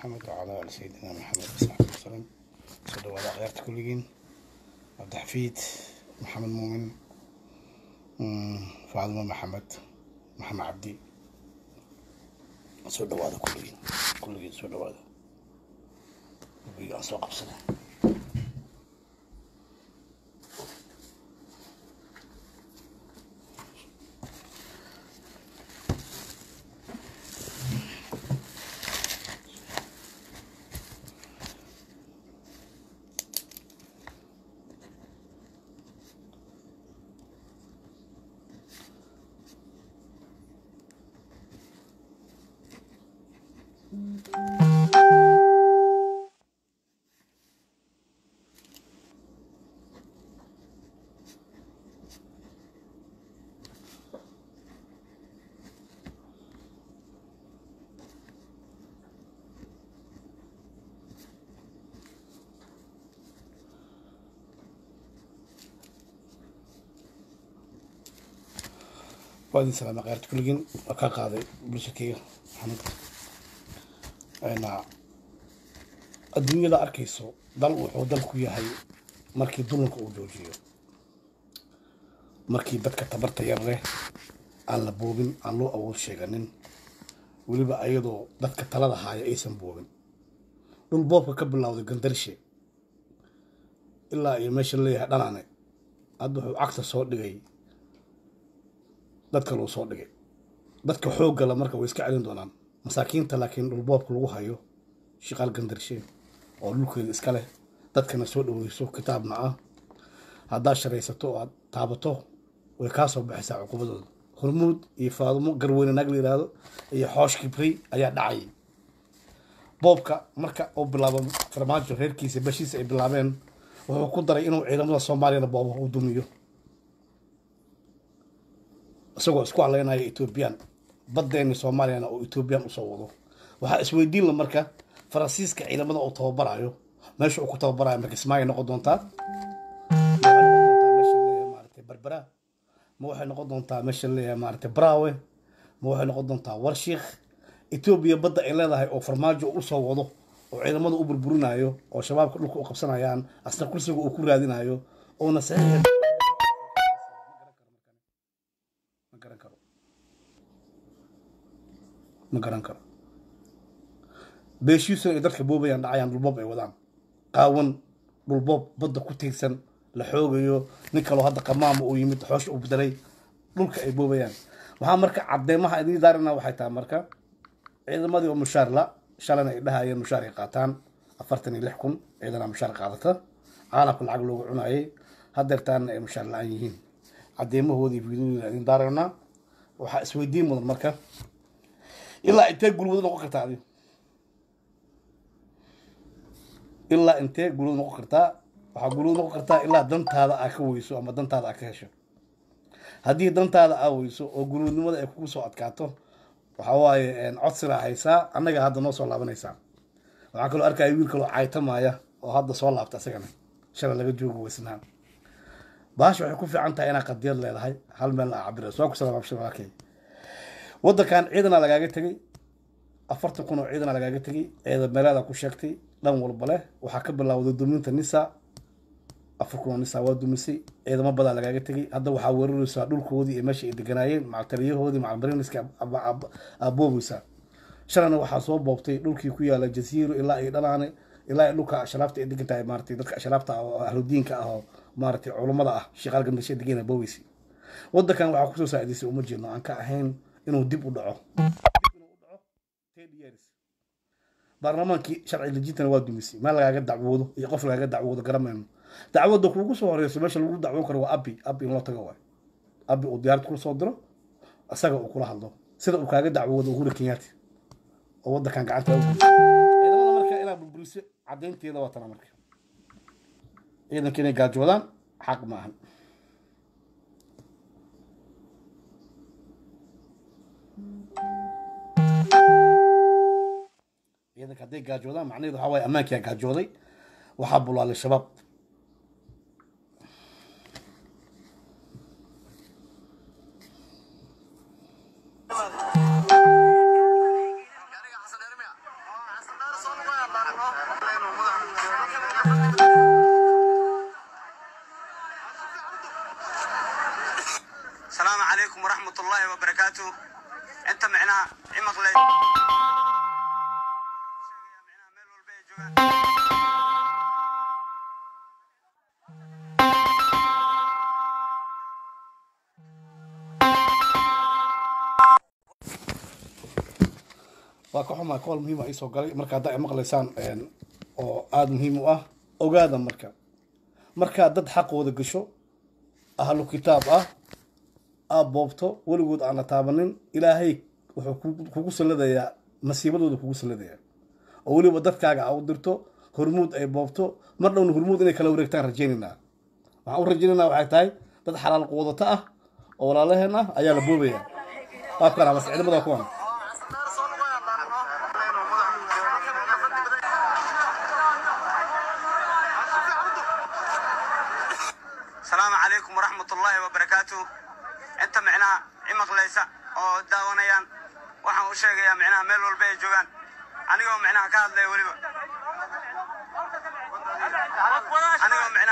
maxamed wacalaa ali sayidina maxamed wsaxbi wasalam soo dhawaada akhyaarta kulligiin cabdixafiid maxamed muumin faadimo maxamed maxamed cabdi soo dhawaada kulligiin kulligiin soo dhawaada gurigaan soo qabsana waa idin salaama kaarti kulligiin waa kaa qaaday bulshakeyga xamid adduunyada arkayso dal wuxuu dal ku yahay markii dulanka uu joojiyo markii dadka tabarta yar leh aan la boobin aan loo awood sheeganin weliba ayadoo dadka talada haaya aysan boobin dhul boobka ka bilowday gandarshe ilaa iyo meesha leeyahay dhanane hadda wuxuu cagta soo dhigay dadkan uu soo dhigay dadka xooggala marka way iska celin doonaan masaakiinta laakiin dhulboobka lagu hayo shiqaal gandarshe oo dhulkeeda iska leh dadkana soo dhoweyso kitaabna ah haddaad sharaysato oo aad taabato way kaa soo baxaysaa cuqubadooda hormuud iyo faadumo garweyne naag la yidhaahdo iyo xoosh kibrey ayaa dhacayay boobka marka uu bilaabo farmaajo reerkiisa bashiisa ay bilaabeen wuxuu ku daray inuu ciidamada soomaaliyana boobo u dumiyo isagoo isku alaynaya etoobiyaan baddeenni soomaaliyana oo etoobiyan usoo wado waxaa isweydiin la marka faransiiska ciidamada uu tababarayo meesha uu ku tababarayo marka ismaaya noqon doontaa barbara ma waxay noqon doontaa meesha leeyahay maaragta brawe ma waxay noqon doontaa warshiikh etoobiya badda ay leedahay oo farmaajo usoo wado oo ciidamada u burburinayo oo shabaabka dhulka u qabsanayaan asna kursiga uu ku raadinayo oo saxiixa ma garan karo beeshiisuna ay dadka boobayaan dhacayaan dhulboob ay wadaan qaawan dhulboob badda ku tiigsan la xoogayo nin kaloo hadda qamaama uu yimid xoosha u bedelay dhulka ay boobayaan waxaa marka cadeymaha idiin daarina waxay tahay marka ciidamadii oo umm mushaar la ay dhahayeen mushaar umm ay qaataan afartan iyo lix kun ciidana mushaar umm qaadata caalamka lacag loogu cunaayay hadeertaana ay mushaar la-aan yihiin cadeymahoodii fiidoodii idiin daaranaa waxaa isweydiin mudan marka ilaa intee gulwado noqon kartaa adigu ilaa intee gulwad noqon kartaa waxaa gulwad noqon kartaa ilaa dantaada aa ka weyso ama dantaada aa ka hesho haddii dantaada aa weyso oo gulwadnimada ay kugu soo adkaato waxaa waaye codsiraa haysaa annaga hadda noo soo laabanaysaa waxaa kaloo arkaya wiil kaloo caytamaaya oo hadda soo laabta isagana shala laga joogi weysnaan baasha waxay ku fiican tahay inaa qadiyad leedahay hal meelna aa cabirayso waa ku wadankan ciidana lagaaga tegey afartan kunoo oo ciidana lagaaga tegey eeda meelaada ku sheegtay dhan walba leh waxaa ka bilowday duminta nisa afar kun nisa waa dumisay ciidamo badaa lagaaga tegey hadda waxaa weeraraysaa dhulkoodii iyo meesha ay deganaayeen macaltaliyahoodii macalmariniska aaboobaysaa shalana waxaa soo boobtay dhulkii ku yaala jasiiro ilaa iyo dhalaane ilaa dhulka ashraafta ay degan maaratay dadka ashraafta ahludiinka ah oo maaratay culammada ah sheekh algandashe degan boobaysi waddankan waxaa kusoo saacdaysay uma jeedno aan ka ahayn inuu dib u dhaco baarlamaankii sharci dejintana waa dumisay meel lagaaga dacwoodo iyo qof lagaaga dacwoodo garamayno dacwada kuugu soo horeyso meesha lagu dacwoon karo waa abi abi in loo tago waay abi uu diyaarad kula soo diro isaga uu kula hadlo sida uu kaaga dacwoodo uhura kenyaati oo waddankan gacanta ciidamada marka inaad burburiso caddaynteeda waa tana marka ciidanka inay xaq ma ahan ciidanka hadday gaajoodaan macnaheedu waxaa waaye ammaankiyaa gaajooday waxaa bulaalay shabaab السلام عليكم ورحمة الله وبركاته أنت معنا عمق ama kool muhiima ah iisoo galay marka haddaa maqlaysaan oo aada muhiim u ah ogaada marka markaa dad xaqooda gasho ahlu kitaab ah aad boobto weligood aan la taabanin ilaahay wuxuu kugu salladayaa masiibadooda kugu salladayaa oo weliba dadkaaga a u dirto hormuud ay boobto mar dhowna hormuud inay kala wareegtaan rajaynaynaa ah. waxaan u rajaynaynaa waxay tahay dad xalaal quudato ah oo walaalaheen ah ayaa la boobayaa qaabkan ama sicdamada kuwan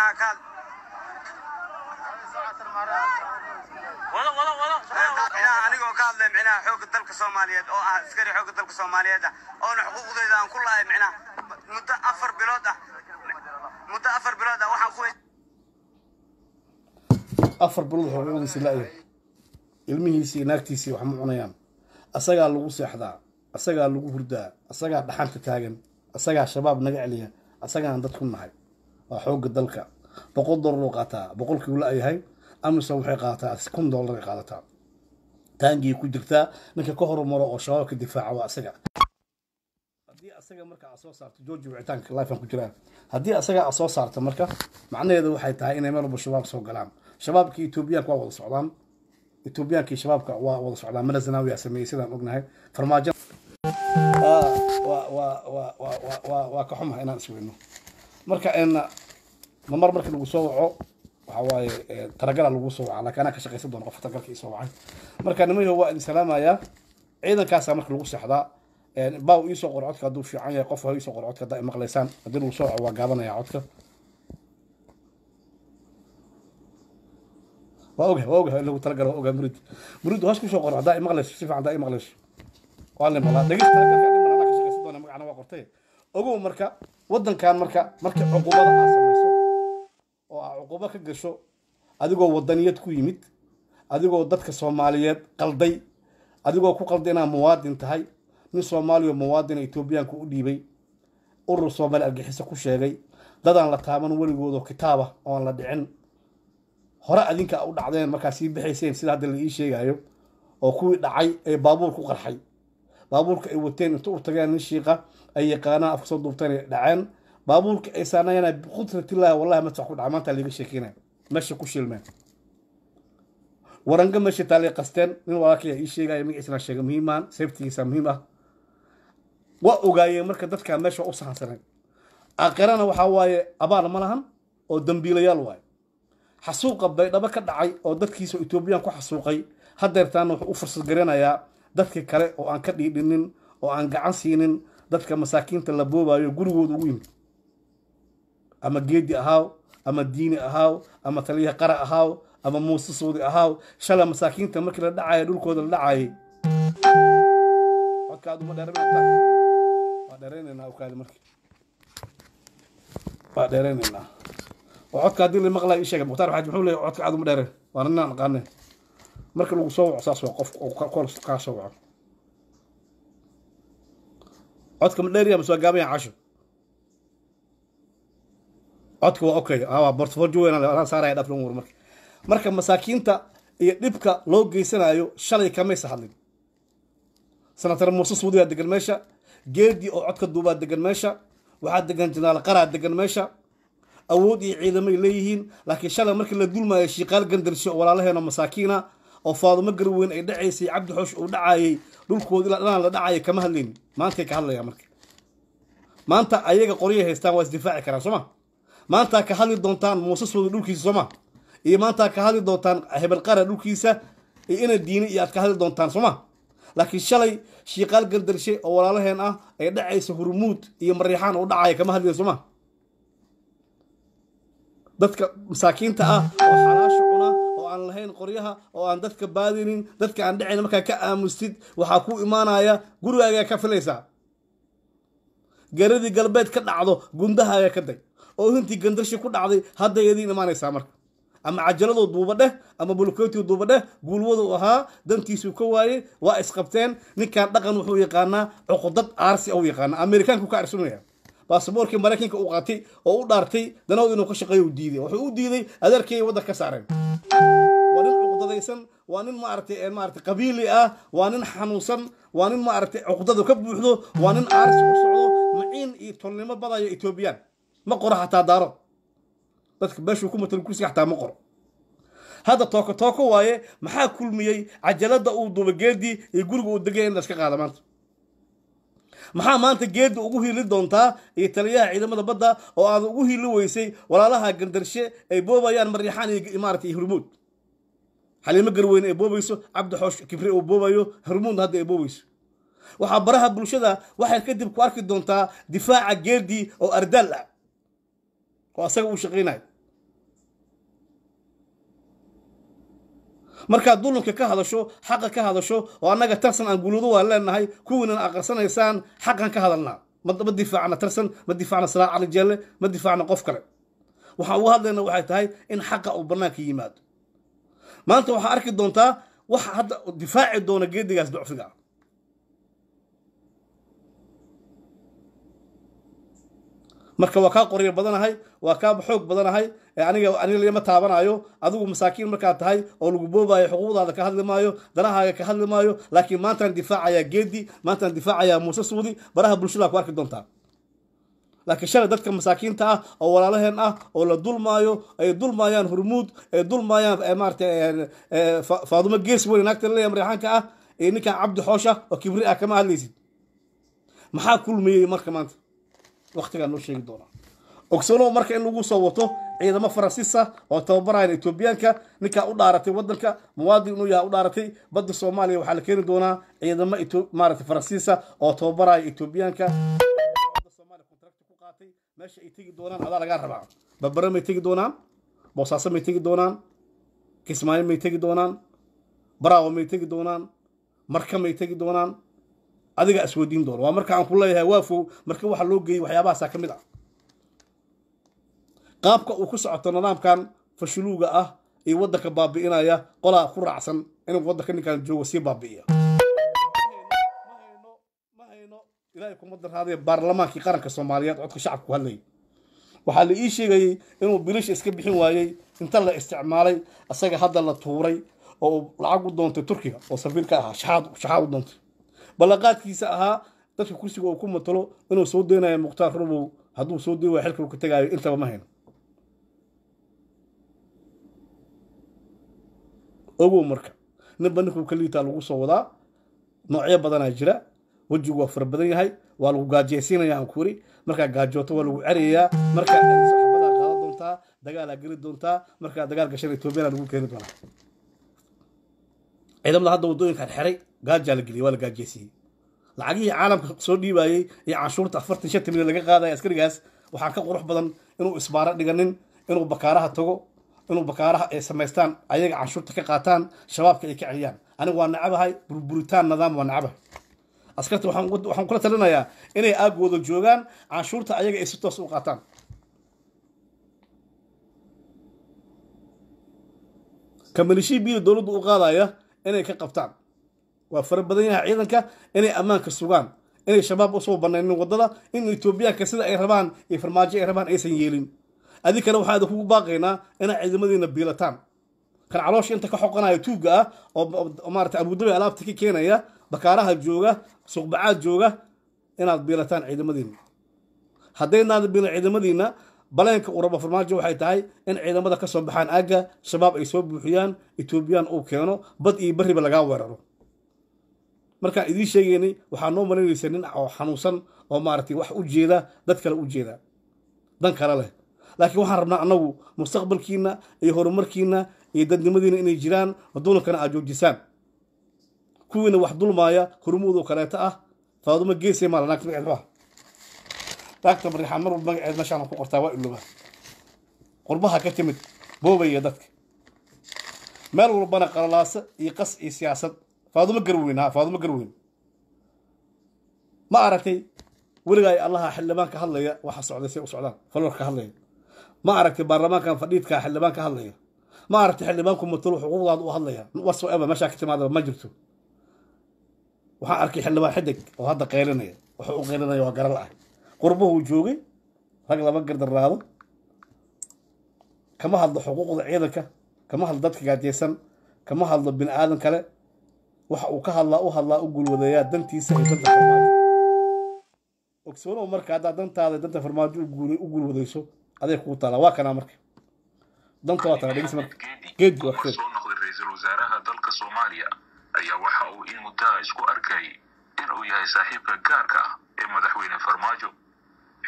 anigoo ka hadlay micnaha xooga dalka soomaaliyeed oo ah askari xooga dalka soomaaliyeed ah oona xuquuqdayda aan ku lahay micnaha muddo afar bilood ah muddo afar bilood ah waxaan ku afar bilood xuquuqdiisi la-ya ilmihiisii naagtiisii wax ma cunayaan asagaa lagu seexdaa asagaa lagu hurdaa asagaa dhaxanta taagan asagaa shabaab naga celiya asagaan dad ku nahay waa xoogga dalka boqol dolaruu qaataa boqol kiu la-yahay amase waxay qaadataa kun dollaray qaadataa taangiyay ku jirtaa ninka ka horumaro oo shabaabka difaaca waa asaga haddii asaga marka aad soo saarto jooji wicitaanka lifean ku jiraan haddii asaga aad soo saarto marka macnaheedu waxay tahay inay marwalba shabaab soo galaan shabaabkii etoobiyaanka waa wada socdaan etoobiyaankii shabaabka waa wada socdaan mala zanaawiyaa sameeyey sidaan ognahay farmaajo waa ka xumaha inaan isweyno marka mar markii lagu soo waco waxawaaye eh, talagala lagu soo waca lakin anaa ka shaqaysan doona qof talagalka isoo wacay marka nimanyo waa idin salaamayaa ciidankaasa marka lagu seexdaa eh, baaw iisoo qor codka hadduu fiican yahay qof ha iisoo qor codka haddaa maqlaysaan haddii lagu soo waco waa gaabanaya codka waa ogahay waa ogahay lagu talagala waa ogahay murid murid hoos kusoo qor haddaa imaqlayso si fiican haddaa imaqlayso waa limbalaa dhegeysta talagala ka shaqaysan doona magacana waa qortay ogow marka waddankan marka marka cuqubada aa samayso oo aa ah cuqubo ka gasho adigoo wadaniyad ku yimid adigoo dadka soomaaliyeed qalday adigoo ku qalday inaa muwaadin tahay nin soomaaliya muwaadin etoobiyaanku u dhiibay urur soomaali argixiso ku sheegay dadaan la taaban weligoodoo kitaaba ooan la dhicin hore adinka u dhacdeen markaas ii baxayseen sida hadda la ii sheegayo oo kuwii dhacay ee baabuur ku qarxay baabuurka ay wateen inta u tageen nin shiiqa ay yaqaanaan afka soo duubteen dhaceen baabuurka ciisaanayana bikudratillahi wallahi mata ku dhaca laga sheekeynaya meesha ku shilmeen waranga meesha taalay qasteen nin walaalkaya ii sheegaya magaciisana sheega muhiimaan ah. seeftigiisa muhiim ah waa ogaayeen marka dadkaa meesha u sahansaneen aqirana waxaa waaye abaar ma lahan oo dambiilayaal waaye xasuuqa baydhabo ka dhacay oo dadkiisa etoobiyaan ku xasuuqay hadeertaana wuxuu u fursad garanayaa dadkii kale oo aan ka dhiidhinin oo aan gacan siinin dadka masaakiinta la boobaayo gurigooda ugu yimid ama geedi ahaaw ama diini ahaaw ama taliya qara ahaaw ama muuse ahaaw shala masaakiinta markii la dhacaya dhulkooda la dhacaayay odkadheerenna oo codka haddii la maqlay sheega mukhtar xaaji marka lagu soo waco saas waa qof kol kaa soo codka waa okay bortfoliosaardhafran war marka marka masaakiinta iyo dhibka loo geysanayo shalay kamaysa hadlin sanatar muuse suudiyaa degan meesha geedii oo codka duubaa degan meesha waxaa degan janaal qaraa degan meesha awood iyo ciidamay leeyihiin laakiin shalay markii la dulmaayo shiiqaal gandarsho oo walaalaheenoo masaakiina oo faadumo garweyn ay dhacaysay cabdi xoosh uu dhacaayay dhulkooda ilaa dhanaan la dhacaya kama hadlayn maantay ka hadlayaa marka maanta ayaga qoryahay haystaan waa isdifaaci karaan sooma maantaa ka hadli doontaan muuse suuda dhulkiisa sooma iyo maantaa ka hadli doontaan heberqara dhulkiisa iyo ina diini iyo aad ka hadli doontaan sooma laakiin shalay shiiqaal gardarshe oo walaalaheen ah ay dhacaysa hurmuud iyo mariixaan oo dhacaya kama hadliya sooma dadka masaakiinta ah oo xalaasha cuna oo aan lahayn qoryaha oo aan dadka baadinin dadka aan dhacayn markaa ka aamustid waxaa ku imaanaya gurigaagaa ka filaysaa garadii galbeed ka dhacdo gundahaaga ka dag oo intii gandarshi ku dhacday hadda idiin imaanaysaa marka ama cajaladoo duuba dheh ama bulkeetiu duuba dheh guulwaduu ahaa dantiisuu ka waayey waa isqabteen ninkan dhaqan wuxuu yaqaanaa cuqdad aarsi u yaqaana amerikaanku ka arsunaya basaboorkii maraykanka uu qaatay oo u dhaartay danahood inuu ka shaqeeyo u diiday wuxuu u diiday adeerkay waddanka ka saareen waa nin cuqdadaysan waa nin maaragtay eh, maaragtay qabiili ah waa nin xanuunsan waa nin maaragtay cuqdadu ka buuxdo waa nin aarsi u socdo maciin iyo tolnimo badaya etoobiyaan ma qoro xataa daaro dadka meeshuu ku matalan kursiga xataa ma qoro hadda tooko tooko waaye maxaa kulmiyey cajalada uu duba geedii iyo guriga uu degaya in la qaada maanta maxaa maanta geedda ugu hiili doontaa iyo taliyaha ciidamada badda oo aad ugu hiili weysay walaalaha gandarshe ay boobayaan maryaxaan iyo maarata hurmuud xaliimo garweyne ay boobayso cabdi xoosh kibre uu boobayo hurmuudna hadda ay boobayso waxaa baraha bulshada waxay kadib ku arki doontaa difaaca geedii oo ardaal ah oo asaga u shaqaynayo markaad dulimka ka hadasho xaqa ka hadasho oo annaga tarsan aan guuluudu waa leenahay kuwiinan aqarsanaysaan xaqan ka hadalnaa ma difaacna tarsan ma difaacna salaa calijalle ma difaacna qof kale waxaan uga hadlayna waxay tahay in xaqa uu bannaanka yimaado maanta waxaa arki doontaa wax hadda difaaci doona geedigaas docfigaa marka waa kaa qoryo badanahay waa kaa xoog badanahay aniga aniga lama taabanayo adigu masaakiin markaa tahay oo lagu boobayo xuquuqdaada ka hadli maayo danahaaga ka hadli maayo laakiin maantaan difaacayaa geedi maantaan difaacayaa muuse suudi baraha bulshada ku arki doontaa laakiin shalay dadka masaakiinta ah oo walaalaheen ah oo la dulmaayo ay dulmaayaan hurmuud ay dulmaayaan eh, maarata eh, eh, faadumo gees naagta laleeya maryaxaanka ah iyo ninkan cabdi xoosha oo kibri ah kama hadlaysid maxaa kulmiyey marka maanta waqtigaan noo sheegi doonaa ogsanow marka in lagu soo wato ciidamo faransiisa oo tababarayana etoobiyaanka ninkaa u dhaaratay waddanka muwaadin inuu yaha u dhaaratay badda soomaaliya waxaa la keeni doonaa ciidamo maarata faransiisa oo tababaraya etoobiyaanka meesha ay tegi doonaan adaa lagaa rabaa babare may tegi doonaan boosaaso may tegi doonaan kismaayo may tegi doonaan baraawo may tegi doonaan marka may tegi doonaan adiga isweydiin doono waa marka aan ku leeyahay waa fow marka waxa loo geeyey waxyaabahaasa ka mid ah qaabka uu ku socoto nidaamkan fashiluuga ah iyo waddanka baabi'inaya qolaa ku raacsan inuu waddanka ninkan joogo sii baabi'iya ma hayno kuma daraadee baarlamaankii qaranka soomaaliyeed codka shacabka ku hadlayay waxaa la ii sheegayey inuu bilisha iska bixin waayey inta la isticmaalay isaga hadda la tuuray oo uu lacag u doontay turkiga oo safiir ka ahaa shaxaad u doontay ballanqaadkiisa ahaa dadka kursiga uu ku matalo inuu soo daynayo mukhtaar rumow hadduu soo dayn waay xilkau ka tegaayo intaba ma hayno ogow marka ninba ninkuu ka lagu soo wadaa noocyo badanaa jira wejigu waa fara badan yahay waa lagu gaajaysiinaya aan ku markaa gaajooto waa lagu carayayaa markaa saxabadaa qaadan doontaa dagaalaa geli doontaa markaa dagaal gashan etoobiyana lagu keeni doonaa ciidamada hadda waddooyinkaan xeray gaajaa la geliyay waa la gaajaysiiyey lacagihii caalamka soo dhiibaayey iyo canshuurta afartan shanta milyan laga qaadaya askarigaas waxaa ka qurux badan inuu isbaaro dhiganin inuu bakaaraha tago inuu bakaaraha ay samaystaan ayaga canshuurta ka qaataan shabaabka ay ka celiyaan anigu waa nacabahay burburitaan nidaam waa nacabahay askarta waxaan kula talinayaa inay aagooda joogaan canshuurta ayaga ay si toos u qaataan ka biida dowladdu u qaadaya inay ka qabtaan waa fara badan yahay ciidanka inay ammaanka sugaan inay shabaab usoo banaynin wadada in etoobiyaanka sida ay rabaan iyo farmaajo ay rabaan aysan yeelin adinkana waxaa idinkugu baaqaynaa inaad ciidamadiina biilataan kan caloosha inta ka xoqanaya tuugga ah oo maarata abudabi alaabta ka keenaya bakaaraha jooga suqbacaad jooga inaad biilataan ciidamadiina haddaynaada biilin ciidamadiina baleenka uraba farmaajo waxay tahay in ciidamada ka soo baxaan aagga shabaab ay soo buuxiyaan etoobiyaan uu keeno bad iyo berriba lagaa weeraro markaa idiin sheegaynay waxaa noo malaynaysa nin xanuunsan oo maaragtay wax u jeeda dad kale u jeeda dan kale leh laakiin waxaan rabnaa annagu mustaqbalkiinna iyo horumarkiinna iyo dadnimadiina inay jiraan duulankana aad joojisaan kuwiina wax dulmaaya kurmuudoo kaleeto ah faaduma geesay maala naagta magaceed waa naagta mariixaan mar walba magaceed meeshaan ku qortaa waa iluba qurbaha ka timid boobaya dadka meel walbana qalalaasa iyo qas iyo siyaasad faadumo garweyn ha faadumo garweyn ma aragtay weligaay allaha xildhibaan hadlaya waxa socday say u socdaan falor ka hadlaya ma aragtay baarlamaankan fadhiidka xildhibaan hadlaya ma aragtay xildhibaanku matalo xuquuqdaada u hadlaya whatsoever meeshaa ka timaadaba ma jirto waxaan arkay xildhibaan xidig oo hadda qaylinaya wuxuu u qaylinaya waa garal ah qurbuhuu joogay rag laba gardarraado kama hadlo xuquuqda ciidanka kama hadlo dadka gaajaysan kama hadlo bini aadan kale waxa uu ka hadlaa u hadlaa u guulwadeeyaa dantiisa iyo danta farmaajo marka haddaa dantaada danta farmaajo u guulwadayso aday kugu taala waa kanaa marka danta waa tala dhegis marka geedgu waa soo noqday ra-iisul wasaaraha dalka soomaaliya ayaa waxa uu in muddaha isku arkay in uu yahay saaxiibka gaarka ah ee madaxweyne farmaajo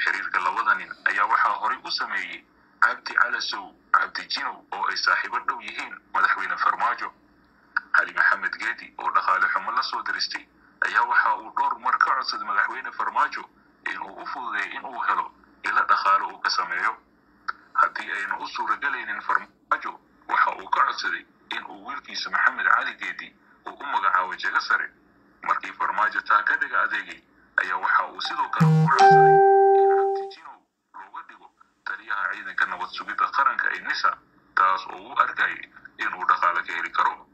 xiriirka labada nin ayaa waxaa horay u sameeyey cabdi calasow cabdi jinow oo ay saaxiibo dhow yihiin madaxweyne farmaajo cali maxamed geedi oo dhaqaale xumo la soo diristay ayaa waxa uu dhowr mar ka codsaday madaxweyne farmaajo inuu u fududay inuu helo ila dhaqaale uu ka sameeyo haddii aynu u suuragelaynin farmaajo waxa uu ka codsaday inuu wiilkiisa maxamed cali geedi uu u magacaabo jego sare markii farmaajo taa ka dhiga adeegay ayaa waxa uu sidoo kale u codsaday in cabdijinow looga dhigo taliyaha ciidanka nabad sugidda qaranka ee nisa taas oo u arkayay inuu dhaqaale ka heli karo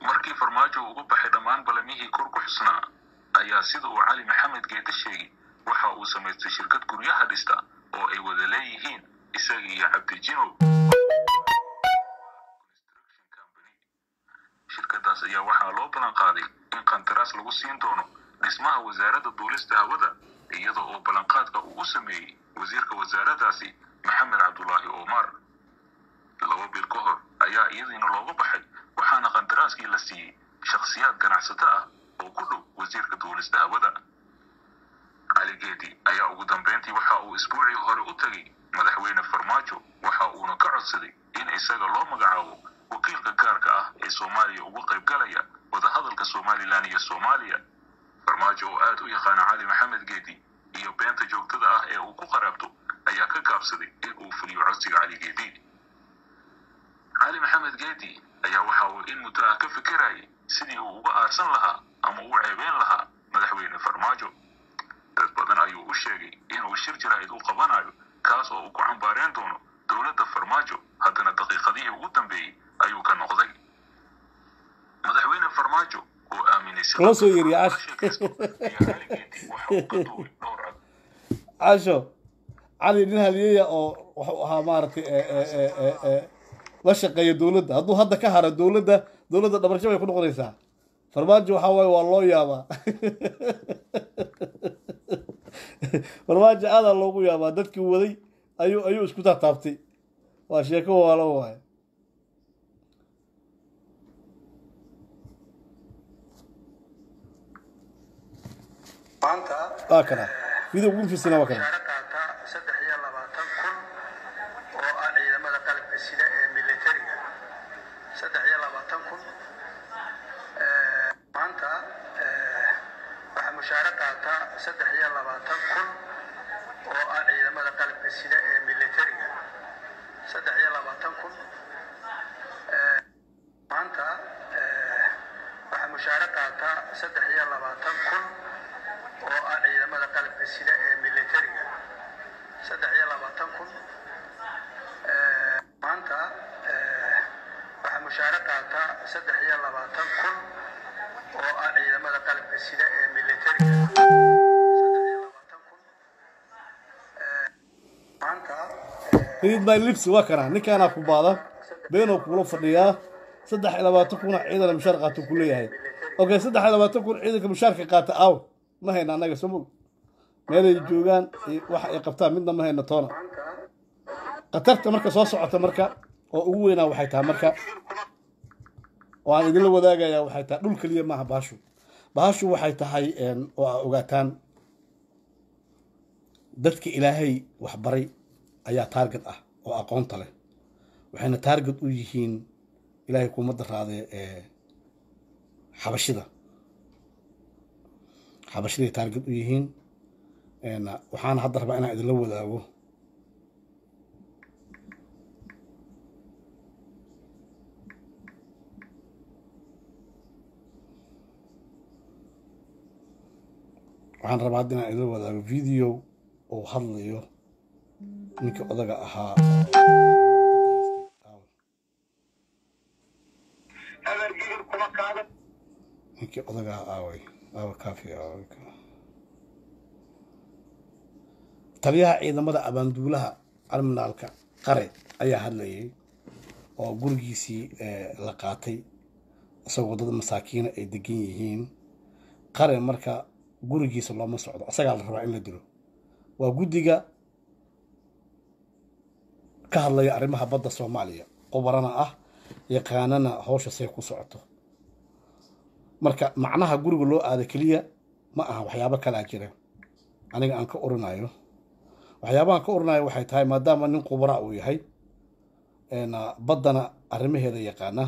markii farmaajo ugu baxay dhammaan balamihii kor ku xusnaa ayaa sida uu cali maxamed geedda sheegay waxa uu samaystay shirkad guryaha dhista oo ay wada leeyihiin isaga iyo cabdijinow shirkadaas ayaa waxaa loo ballan qaaday in qandaraas lagu siin doono dhismaha wasaaradda duulista hawada iyada oo ballanqaadka uu u sameeyey wasiirka wasaaraddaasi maxamed cabdulaahi omar laba bil ka hor ayaa iyadiina loogu baxay waxaana qandaraaskii la siiyey shakhsiyaad ganacsato ah oo ku dhow wasiirka duulista hawada aligeedi ayaa ugu dambayntii waxa uu isbuucii hore u tegay madaxweyne farmaajo waxa uuna ka codsaday in isaga loo magacaabo wakiilka gaarka ah ee soomaaliya ugu qayb galaya wadahadalka somalilan iyo soomaaliya farmaajo oo aad u yaqaana cali maxamed geedi iyo beenta joogtada ah ee uu ku qaraabto ayaa ka gaabsaday in uu fuliyo codsiga caligeedi cali maxamed geedi ayaa waxa uu in mutaa ka fekerayay sidii uu uga aarsan lahaa ama uu ceebeyn lahaa madaxweyne farmaajo dad badan ayuu u sheegay inuu shir jaraa'id u qabanayo kaas oo uu ku cambaareen doono dowladda farmaajo haddana daqiiqadihii ugu dambeeyey ayuu ka noqday madaxweyne farmaajo oo aaminaysaasho cali nin haliyeya oo waxuu ahaa maaragtay eh, eh, eh, la shaqeeyo dowladda hadduu hadda ka haro dowladda dowladda dhabarjab ay ku noqonaysaa farmaajo waxaa waaye waa loo yaabaa farmaajo aadaa loogu yaabaa dadkii waday ayuu ayuu isku taataabtay waa sheeko waalo waaye waa kana video ugu fiirsina waa kana sida ee militariga saddex iyo labaatan kun maanta waxaa mushaare qaataa saddex iyo labaatan kun oo ah ciidamada qalabka sida ee militariga saddex iyo labaatan kun maanta waxaa mushaare qaataa saddex iyo labaatan kun oo ah ciidamada qalabka sida ee militariga read my lips waa kana ninkaanaa ku baada beenoo kula fadhiyaa saddex labaatan kuna ciidanka mushaar qaata ku leeyahay okay saddex iyo labaatan kun ciidanka mushaarka qaata aw ma hayna annaga somog meelay joogaan wax ay qabtaan midna ma hayna toona khatarta marka soo socota marka oo ugu weynaa waxay tahay marka waan idinla wadaagayaa waxay tahay dhul keliya maaha baashu bahashu waxay tahay oo aa ogaataan dadka ilaahay waxbaray ayaa taarget ah oo aqoonta leh waxayna taarget u yihiin ilaahay kuumadda raadee ee eh, xabashida xabashiday taarget u yihiin eh, waxaana hadda rabaa inaan idinla wadaago waxaan rabaa hadda inaan idinla wadaago video oo hadlayo ninkii odaga ahaa ninkii odaga ahaa aaway aawa kaafi taliyaha ciidamada abaanduulaha arminaalka qare ayaa hadlayay oo gurigiisii eh, la qaatay isagoo dad masaakiina ay degan yihiin qare marka gurigiisa looma socdo asagaa la rabaa in la dilo waa guddiga ka hadlaya arrimaha badda soomaaliya qubarana ah yaqaanana hawsha say ku socoto marka macnaha guriga loo aada keliya ma aha waxyaabo kalaa jira aniga aan ka oranayo waxyaabahaan ka oranayo waxay tahay maadaama nin qubara uu yahay ah, baddana arrimaheeda yaqaana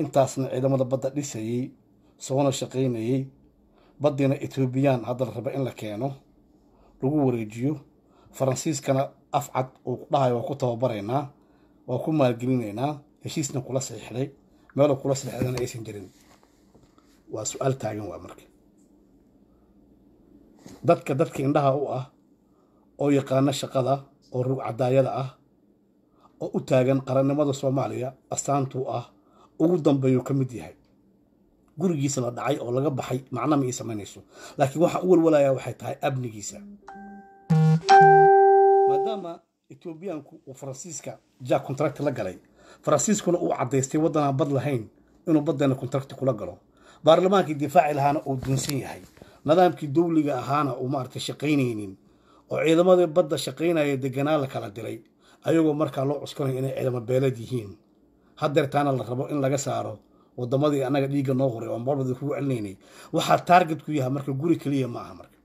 intaasna ciidamada badda dhisayey soona shaqaynayey baddiina etoobiyaan hadda la raba in la keeno lagu wareejiyo faransiiskana afcad uu ku dhahayo waa ku tababaraynaa waa ku maalgelinaynaa heshiisna kula saxiixday meelu kula saxiixdana aysan jirin waa su-aal taagan waa marka dadka dadka indhaha u ah oo yaqaana shaqada oo rugcadaayada ah oo u taagan qarannimada soomaaliya astaantuu ah ugu dambeeyuu ka mid yahay gurigiisa la dhacay oo laga baxay macna ma ii samaynayso laakiin waxa u walwalayaa waxay tahay amnigiisa maadaama etoobiyaanku uu faransiiska jack contract la galay faransiiskuna uu caddaystay waddanaan bad lahayn inuu baddeena contract kula galo baarlamaankii difaaci lahaana uu duunsan yahay nidaamkii dawliga ahaana uu maaragtay shaqaynaynin oo ciidamadii badda shaqaynaya deganaa la kala diray ayagoo markaa loo cuskanaya inay ciidamo beelad yihiin hadeertaana la rabo in laga saaro wadamadii annaga dhiigga noo horay oo mabadii kugu celinaynay waxaa taargetku yahay marka guri keliya maaha marka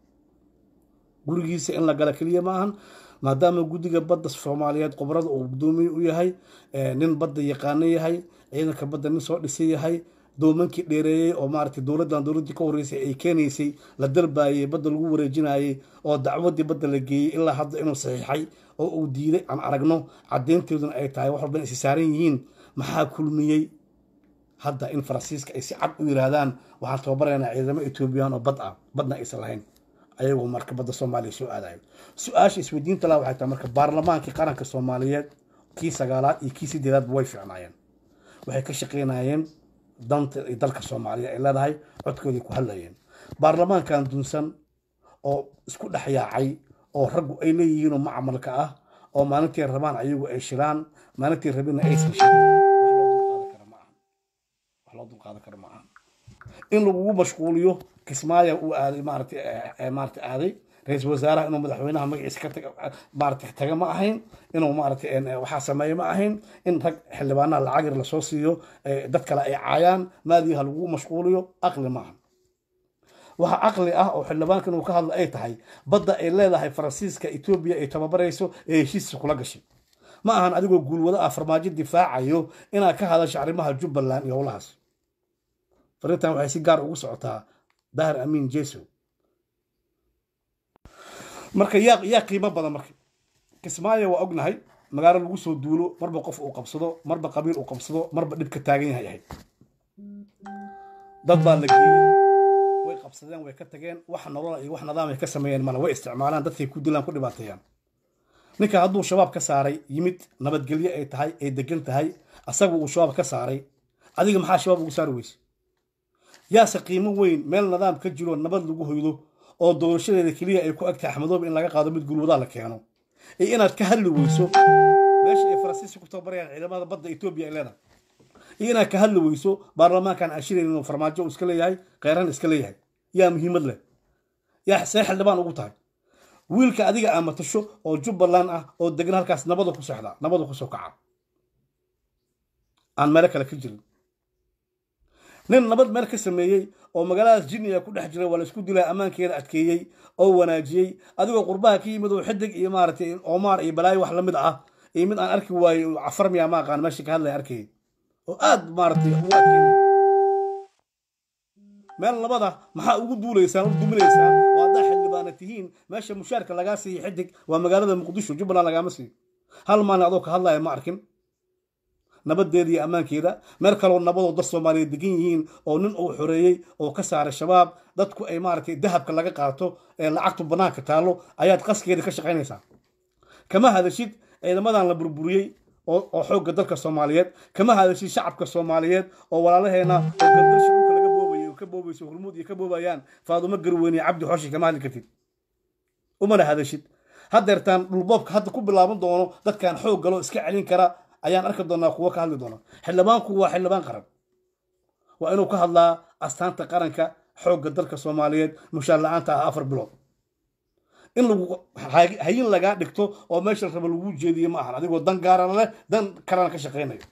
gurigiisa in la gala keliya maahan maadaama guddiga badda soomaaliyeed khubrada uu doomiye u yahay nin badda yaqaano yahay ciidanka badda nin soo dhisa yahay doomankii dheereeyey oo maaragtay dowladdan dowladdii ka horreysay ay keenaysay la dalbaayey badda lagu wareejinayey oo dacwaddii badda la geeyey ilaa hadda inuu saxiixay oo uu diiday aan aragno caddeynteeduna ay tahay wax walban isi saaran yihiin maxaa kulmiyey hadda in faransiiska ay si cad u yidhaahdaan waxaan tababaraynaa ciidamo etoobiyaan oo bad ah badna aysan lahayn ayagoo marka badda soomaaliya soo aadayo su-aasha isweydiinta laha waxay tahay marka baarlamaankii qaranka soomaaliyeed kii sagaalaad iyo kii sideedaadba way fiicnaayeen waxay ka shaqaynayeen danta dalka soomaaliya ay leedahay codkoodii ku hadlayeen baarlamaankan dunsan oo isku dhex yaacay oo raggu ay leeyihiinoo macmalka ah oo maalintii rabaan ayagu ay shilaan maalintii rabina aysan shilaan wax loo dulqaadan karo ma aha in lagugu mashquuliyo kismaayo uu aaday maarata maarata aaday ra-iisul wasaaraha inuu madaxweynaha magaciisa ka maarata taga ma ahayn inuu maarata waxaa sameeye ma ahayn in rag xildhibaanaha lacagir lasoo siiyo dad kale ay caayaan maadiiha lagu mashquuliyo aqli maaha waxa caqli ah oo xildhibaanka inuu ka hadla ay tahay badda ay leedahay faransiiska etoobiya ay tababarayso ee heshiiska kula gashay ma ahan adigoo guulwado ah farmaajo difaacayo inaad ka hadasho arrimaha jubbaland iyo howlahaas farintan waxay si gaar ah ugu socotaa dahar amin jeso marka yaa yaa qiimo badan marka kismaayo waa ognahay magaalo lagu soo duulo marba qof uu qabsado marba qabiil uu qabsado marba dhibka taagan yahay ahay dad baa la geeyey way qabsadeen way ka tageen wax nolola iyo wax nadaam ay ka sameeyeen mana way isticmaalaan dadkay ku dilaan ku dhibaateeyaan ninka hadduu shabaab ka saaray yimid nabadgelyo ay tahay ay degan tahay asagu uu shabaab ka saaray adiga maxaa shabaab ugu saari weyse yaase qiimo weyn meel nidaam ka jiro nabad lagu hoydo oo doorashadeeda keliya ay ku agtahay axmadoobe in laga qaado mid gulwadaha la keeno iyo inaad ka hadli weyso meesha ay faransiisi ku tababarayaan ciidamada badda etoobiya ay leedahay iyo inaad ka hadli weyso baarlamaankan cashireen inuu farmaajo iska leeyahay kheyran iska leeyahay yaa muhiimad leh yaa see xildhibaan ugu tahay wiilka adiga aa ah matasho oo jubbaland ah oo degan halkaas nabada ku sexda nabada ku kaca aan meelo kale ka jirin nin nabad meel ka sameeyey oo magaaladaas jiniya ku dhex jiray waa la isku dilaa ammaankeeda adkeeyey oo wanaajiyey adigoo qurbaha ka yimid oo xidig iyo maaragtay oomaar iyo balaayo wax lamid ah iyo mid aan arki waaye cafarmiya ma aqaan meesha ka hadlaya arkay oo aad maaragtay meel labada maxaa ugu duulaysaan u duminaysaa oo haddaa xildhibaana tihiin meesha mushaarka lagaa siiya xidig waa magaalada muqdisho jubbaland lagaama siiyo hal maalin adoo ka hadlaya ma arkin nabadeeda iyo ammaankeeda meel kaloo nabadoo dad soomaaliyeed degan yihiin oo nin uu xoreeyey oo ka saaray shabaab dadku ay maaragtay dahabka laga qaato ee lacagtu bannaanka taallo ayaad qaskeeda ka shaqaynaysaa kama hadashid ciidamadan la burburiyey oo xoogga dalka soomaaliyeed kama hadashid shacabka soomaaliyeed oo walaalaheena ka boobayso hormuud iyo ka boobayaan faadumo garweyne cabdi xoshi kama hadli kartid umana hadashid haddeertaan dhulboobka hadda ku bilaaban doono dadkan xoog galo iska celin kara ayaan arki doonaa kuwo ka hadli doona xildhibaanku waa xildhibaan qaran waa inuu ka hadlaa astaanta qaranka xoogga dalka soomaaliyeed mushaar la-aanta ah afar bilood in lagu hayin lagaa dhigto oo meesha raba lagu jeediyo ma ahan adigoo dan gaarana leh dan kalena ka shaqaynayo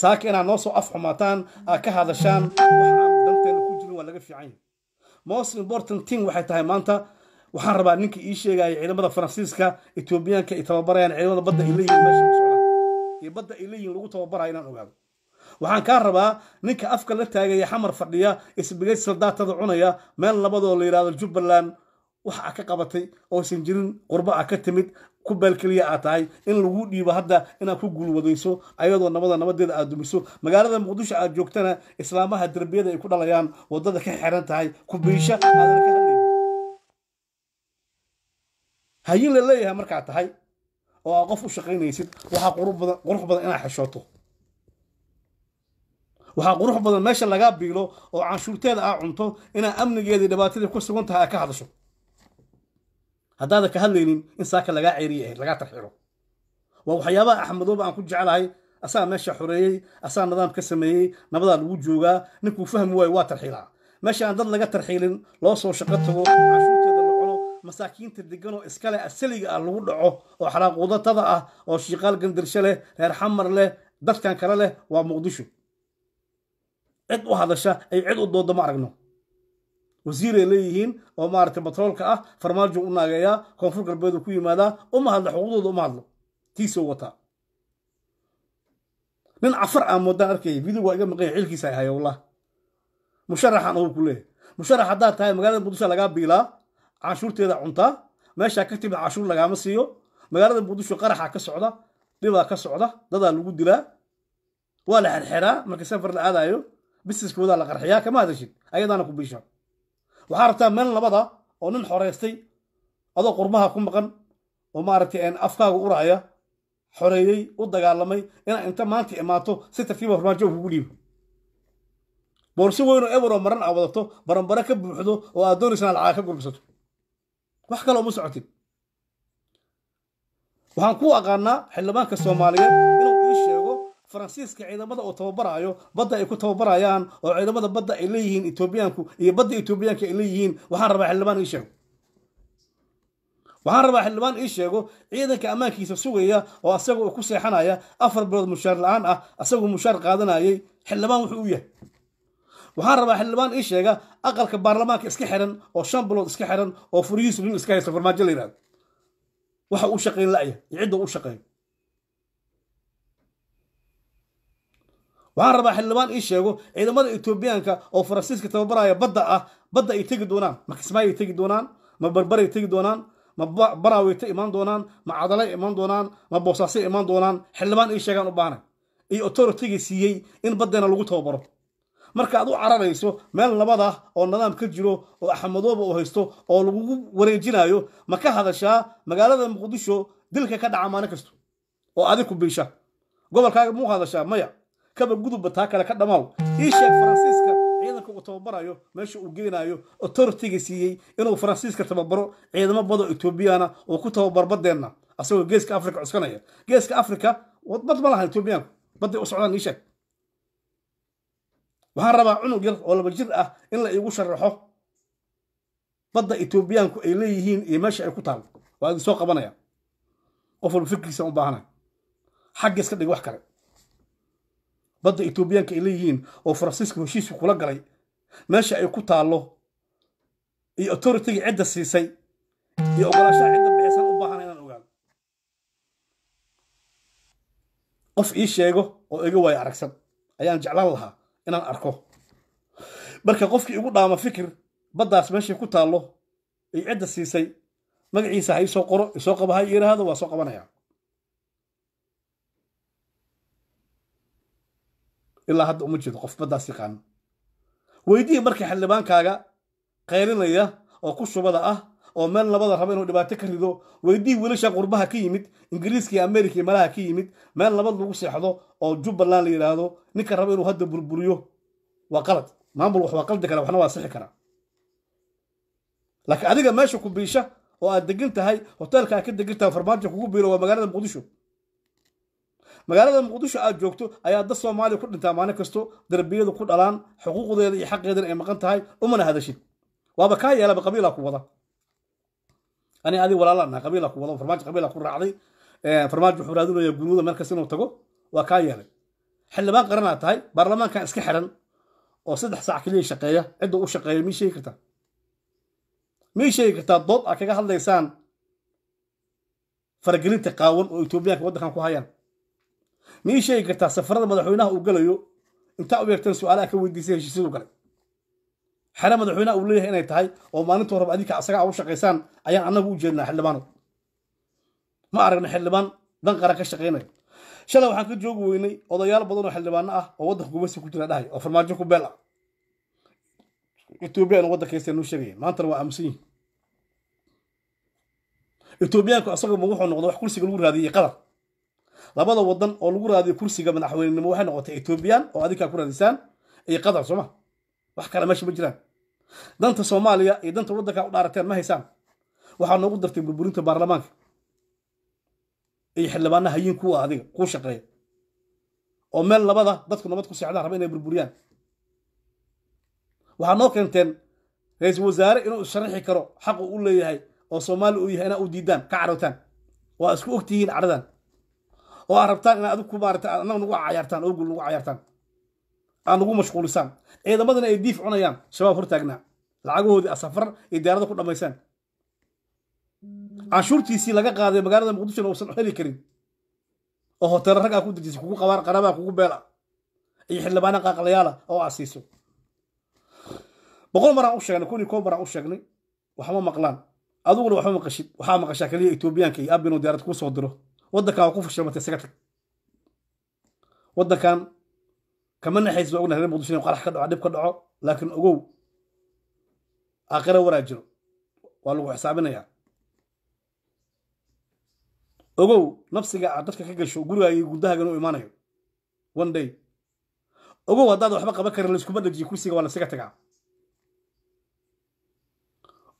saaka inaad noo soo af afxumaataan aad ka hadashaan waxaan danteena ku jirin waa laga fiican most important ting waxay tahay maanta waxaan rabaa ninka ii sheegaya ciidamada faransiiska etoobiyaanka ay tababarayaan ciidamada badda ay leeyihiin meesha iyo badda ay leeyihin lagu tababaraayo inaan ogaado waxaan kaa rabaa ninka afka la taagaya xamar fadhiya isbigaysal daatada cunaya meel labadoo la yidhahdo jubbaland wax a ka qabatay oosan jirin qurbo a ka timid ku keliya aad tahay in lagu dhiibo hadda inaad ku guulwadayso ayadoo nabada nabadeeda aad dumiso magaalada muqdisho aad joogtana islaamaha derbiyada ay ku dhalayaan waddada ka xiran tahay kubiisha hayin la leeyahay markaa tahay oo aa qof u shaqaynaysid waxaa qurux badan inaad xeshooto waxaa qurux badan meesha lagaa biilo oo canshuurteeda aa cunto inaa amnigeedii dhibaatadii ku sugan tahay aad ka hadasho haddaadan ka hadlaynin in saaka lagaa ceeriye ahayd lagaa tarxiro waa waxyaabaha axmedooba aan ku jeclahay asaa meesha xoreeyey asaa nidaam ka sameeyey nabadaa lagu joogaa ninkuu fahmi waayo waa tarxiilaa meesha aan dad laga tarxiilin loo soo shaqo tago masaakiinta deganoo iskale asaliga ah lagu dhaco oo xaraaquudatada ah oo shiiqaal gandarsho leh reer xamar leh dadkan kale leh waa muqdisho cid u hadasha ay cid u doodda ma aragno wasiiray leeyihiin oo maaragtay batroolka ah farmaajo u naageeyaa koonfur galbeedu ku yimaadaa uma hadla xuquuqdooda uma hadlo tiisou wataa nin cafar aan moodaan arkayay video waa iga maqanya xilkiisa ay hayo wallah musharaxaan ku leeyahay musharax haddaad tahay magaalada muqdisho lagaa biilaa canshuurteeda cuntaa meeshaa ka timid canshuur lagaama siiyo magaalada muqdisho qaraxaa ka socda dhibaa ka socda dadaa lagu dilaa waa la xerxeraa marka safar la aadaayo bisiskoodaa la qarxiyaa kama hadashid ayadaana ku biisha waxaa rabtaa meel labada oo nin xoreystay adoo qurmaha ku maqan oo maaragtay afkaaga urahaya xoreeyey u dagaalamay inaa inta maanta imaato si tartiiba ah hormaanjo kugu dhiibo boorsho weynoo eberoo maran aa wadato baranbaro ka buuxdo oo aad doonaysaan lacaga ka gurbsato wax kaloo ma socotid waxaan ku aqaanaa xildhibaanka soomaaliyeed inuu ii sheego faransiiska ciidamada oo tababaraayo badda ay ku tababarayaan oo ciidamada badda ay leeyihiin etoobiyaanku iyo badda etoobiyaanka ay leeyihiin waxaan rabaa xildhibaan ii sheego waxaan rabaa xildhibaan ii sheego ciidanka ammaankiisa sugaya oo asaga uu ku seexanaya afar bilood mushaar la-aan ah asagoo mushaar qaadanayay xildhibaan wuxuu u yahay waxaan rabaa xildhibaan ii sheega aqalka baarlamaanka iska xiran oo shan bilood iska xiran oo furiyiisu nin iska haysta farmaajo la yidhahdo waxa uu shaqayn la'ya iyo cidda u shaqeeyo waxaan rabaa xildhibaan ii sheego ciidamada etoobiyaanka oo faransiiska tababaraya badda ah badda ay tegi doonaan ma kismaayay tegi doonaan ma barbaray tegi doonaan ma baraaweyta imaan doonaan ma cadalay imaan doonaan ma boosaasay imaan doonaan xildhibaan ii sheegaan u baahnay iyo authorityga siiyey in baddeena lagu tababaro markaaad u cararayso meel nabada oo nidaam ka jiro oo axmadooba u haysto oo lagugu wareejinayo ma ka hadashaa magaalada muqdisho dilka ka dhaca maalin kasto oo adi ku biisha gobolkaaga muu hadashaa maya kaba gudubba taa kale ka dhamaaw ii sheeg faransiiska ciidanka uu tababarayo meesha uu geenaayo otoritiga siiyey inuu faransiiska tababaro ciidamo badoo etoobiyana uu ku tababar baddeenna asagoo geeska afrika cuskanaya geeska africa bad ma laha etoobiyaanku badday u socdaan ii sheeg waxaan rabaa cunug yar oo laba jir ah in la iigu sharaxo badda etoobiyaanku ay leeyihiin iyo meesha ay ku taal waa idin soo qabanaya qof walba fikirkiisa u baahanay xagga iska dhig wax kale badda etoobiyaanka ay leeyihiin oo faransiisku heshiisku kula galay meesha ay ku taallo iyo authoritiga cidda siisay iyo ogolaashaha cidda bixisaan u baahan inaan ogaano qof ii sheego oo iga waayo aragsan ayaan jeclaan lahaa inaan arko marka qofkii igu dhaama fikir baddaas meeshay ku taallo ay cidda siisay magaciisa ha isoo qoro isoo qaba ha iiraahdo waa soo qabanaya ilaa hadda uma jeedo qof baddaas yaqaan weydii marka xildhibaankaaga qaylinaya oo ku shubada ah oo meel labada raba inuu dhibaato ka rido weydii wiilasha qurbaha ka yimid ingiriiskaiyo amerika iyo malaha ka yimid meel labad lagu seexdo oo jubbaland la yidhaahdo ninka raba inuu hadda burburiyo waa qalad maamul wax waa qaldi kara waxna waa sixi karaa laakiin adiga meesha ku biisha oo aad degan tahay hoteelka aad ka degan tahay farmaajo kugu biiro waa magaalada muqdisho magaalada muqdisho aad joogto ayaa dad soomaaliya ku dhintaa maalin kasto darbiyadu ku dhalaan xuquuqdeeda iyo xaqeedana ay maqan tahay umana hadashid waaba kaa yeelaba qabiilaa ku wada ani adi walaalana qabiila ku wado farmaajo qabiila ku raacday farmaajo wuxuu raadinaya gurmuda markas inuu tago waa kaa yeelay xildhibaan qaranaa tahay baarlamaankan iska xiran oo saddex saac keliya shaqeeya cidda u shaqeeya miyay sheegi kartaa miyay sheegi kartaa dood aad kaga hadlaysaan faragelinta qaawan oo etoobiyaanka waddankan ku hayaan miyay sheegi kartaa safarada madaxweynaha uu galayo intaa u yeegtan su-aalaha ka weydiisay heshiisyadu galay xere madaxweyneha uu leeyahay inay tahay oo maalinta rab adinka asaga u shaqaysaan ayaan annagu u jeednaa xildhibaano ma aragna xildhibaan dan qaran ka shaqaynaya shalay waxaan ka joogi weynay odayaal badan oo xildhibaano ah oo waddanka gubasi ku jira dhahay oo farmaajo ku beel ah etoobiya inu waddankaysa nuu sheegayeen maantana waa aamusan yihin etoobiyaanku asaguba wuxuu noqda wax kursiga lagu raadiyey qatar labada wadan oo lagu raadiyo kursiga madaxweynenimo waxay noqotay etoobiyaan oo adinkaa ku raadisaan iyo qatar sooma wax kale meesha ma jiraan danta soomaaliya iyo danta wadanka u dhaarateen ma haysaan waxaa noogu dartay burburinta baarlamaanka iyo xildhibaana hayiin kuwa ah adiga kuu shaqeeya oo meel labada dadku nabad ku seexdaan raba inay burburiyaan waxaa noo keenteen ra-iisul wasaare inuu isharaxi karo xaqu u leeyahay oo soomaali uu yahay inaa u diidaan ka carowtaan waa isku ogtihiin caradan oo aa rabtaan inaa adigu ku maarata anaga nagu cayaartaan oo nagu cayaartaan aan lagu mashquulisaan ciidamadana ay diif cunayaan shabaab hortaagnaa lacagahoodii asafar ay daarada ku dhammaysaan canshuurtiisii laga qaaday magaalada muqdishona uusan heli karin oo hoteelo raggaa ah ku dejisay kugu qabaan qarabaa kugu beela iyo xildhibaana qaaqlayaala oo asiiso boqol maraan u sheegnay kun iyo kow maraan u sheegnay waxma maqlaan adiguna waxma maqashid waxaa maqashaa keliya etoobiyaanka iyo abinuu diyaarad kuu soo diro waddankan waa ku fashilmatay isaga tag waddankan kama naxays baa ognahay reer muqdisho qarax ka dhaco dhib ka dhaco laakiin ogow aakhira waraa jiro waa lagu xisaabinayaa ogow nafsiga aad dadka ka gasho gurigaaga guddahaaga inuu imaanayo one day ogow haddaad waxba qaban karin layskuma dhajiyo kursiga waa laysaga tagaa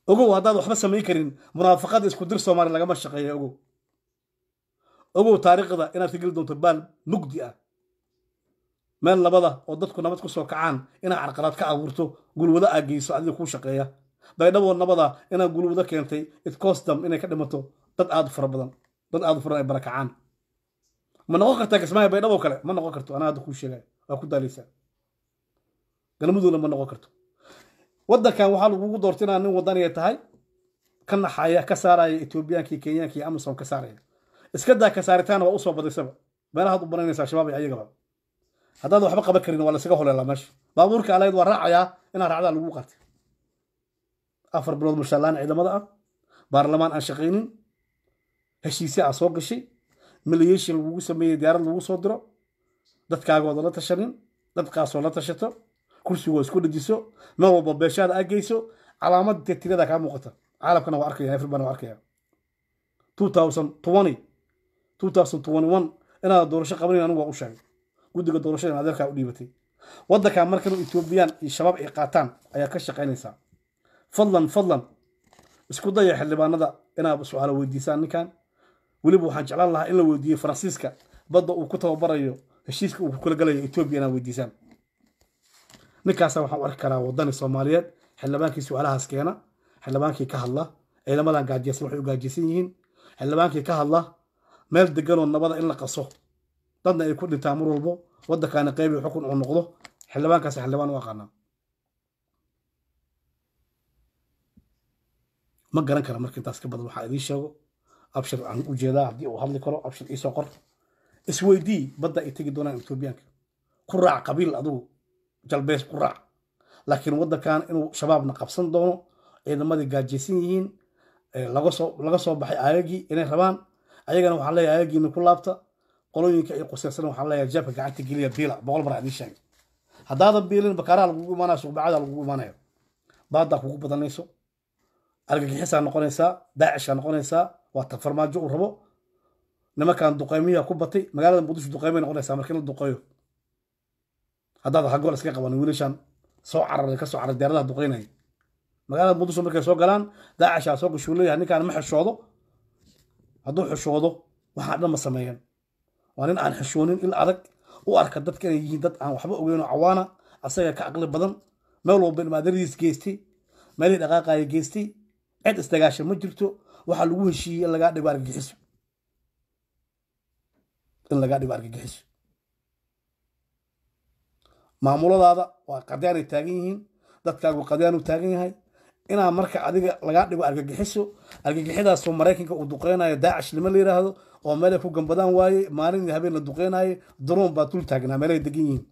ogow haddaad waxba samayn karin munaafaqada isku dir soomaaliya lagama shaqeeya ogow ogow taariikhda inaad ka geli doonto baal mugdi ah meel nabada oo dadku nabad kusoo kacaan inaad carqalaad ka abuurto gulwado aa geyso adiga kuu shaqeeya daydhaboo nabada inaad gulwado keentay idcostam inay ka dhimato dad aadu fara badan dad aadu furan ay barakacaan ma noqon kartaa kismaayo baydhabo kale ma noqon karto anaa hadda kuu sheegay waa ku daalaysaa galmuduuna ma noqon karto waddankan waxaa lagugu doortinaa nin waddan tahay ka naxaya ka saaraya etoobiyaanka iyo amazon ka saaraya iska daa ka saaritaana waa usoo badaysaba meelahaad u baranaysaa shabaab iyo ayagaba haddaad waxba qaban karin waa lasaga holeelaa meesha baabuurka alayd waa raacayaa inaa raacdaa lagu qatay afar bilood mushaalaan ciidamada ah baarlamaan aan shaqaynin heshiisya aa soo gashay milayeeshin lagugu sameeyey diyaarad lagu soo diro dadkaagooda la tashanin dadkaasoo la tashato kursigoo isku dhajiso meel walba beeshaada aggeyso calaamad dee tirada kaa muuqata caalamkana waa arkaya afribana waa arkaya two thousand twenty two thousand twenty one inaada doorasho qabanayn anigu waa u sheegay guddiga doorashada inaad dalkaa u dhiibatay waddankaa markan etoobiyaan iyo shabaab ay qaataan ayaa ka shaqaynaysaa fadlan fadlan isku daya xildhibaanada inaad su-aalo weydiisaan ninkan weliba waxaan jeclaan lahaa in la weydiiyo faransiiska badda uu ku tababarayo heshiiska uu kula galayo etoobiya inaad weydiisaan ninkaasa waxaan u arki karaa waddani soomaaliyeed xildhibaankii su-aalahaas keena xildhibaankii ka hadla ciidamadan gaajeysan waxay u gaajeysan yihiin xildhibaankii ka hadla meel deganoo nabada in la qaso dadna ay ku dhintaan mar walbo waddankaana qaybii xukun uu noqdo xildhibaankaas xildhibaan u aqaanaa ma garan kara marka intaas ka badan waxaa idiin sheego abshir waxaan u jeedaa haddii uu hadli karo abshir iisoo qor isweydii badda ay tegi doonaan etoobiyaanka ku raac qabiil adigu jalbees ku raac laakiin waddankan inuu shabaabna qabsan doono ciidamadii gaajaysan yihiin laga soo baxay aayagii inay rabaan ayagana waxaan leeyahay aayagiina ku laabta qolooyinka ay quseysana waxaan leeyahay jabka gacanta geliya biila boqol mar adii sheegay haddaadan biilin bakaaraa lagugu imaanaya suqbacada lagugu imaanaya baadaa kugu badanayso argagixisaa noqonaysaa daacishaa noqonaysaa waa tafarmaajo uu rabo nimankan duqaymiyaa ku batay magaalada muqdisho duqaymay noqonaysaa marka la duqeeyo haddaadan hagol iska qaban wiilashan soo cararay ka soo caray diyaaradaha magaalada muqdisho markay soo galaan daacishaa soo gashuuleeyaha ninkaan ma xishoodo hadduu xishoodo waxaan dhan ma sameeyan waa nin aan xishoonin il adag u arka dadka inay yihiin dad aan waxba ogeyn oo cawaana asaga ka aqli badan meel walba ilmaadaridiis geystay meelii dhaqaaqaya geystay cid isdagaasha ma jirto waxaa lagu heshiiyey in lagaa dhigo argagixiso in lagaa dhigo argagixiso maamuladaada waa qadyaan ay taagan yihiin dadkaagu qadyaan uu taagan yahay inaa marka adiga lagaa dhigo argagixiso argagixidaasoo maraykanka uu duqeynayo daacish lima la yidhaahdo oo meelay ku gambadaan waaye maalin habeen la duqeynaayay daruun baa dul taagnaa meelay degan yihiin